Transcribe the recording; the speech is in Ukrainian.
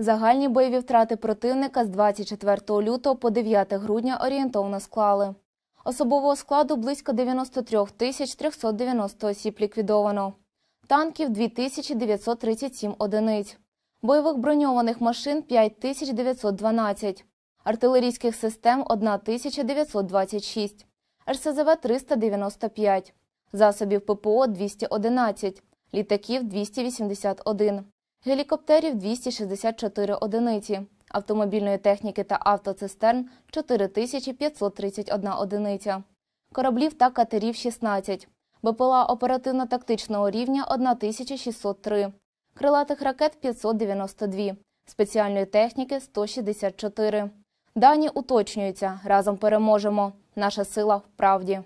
Загальні бойові втрати противника з 24 лютого по 9 грудня орієнтовно склали. Особового складу близько 93 тисяч 390 осіб ліквідовано, танків 2937 одиниць, бойових броньованих машин 5912, артилерійських систем 1926, РСЗВ 395, засобів ППО 211, літаків 281 гелікоптерів 264 одиниці, автомобільної техніки та автоцистерн 4531 одиниця, кораблів та катерів 16, БПЛА оперативно-тактичного рівня 1603, крилатих ракет 592, спеціальної техніки 164. Дані уточнюються. Разом переможемо. Наша сила в правді.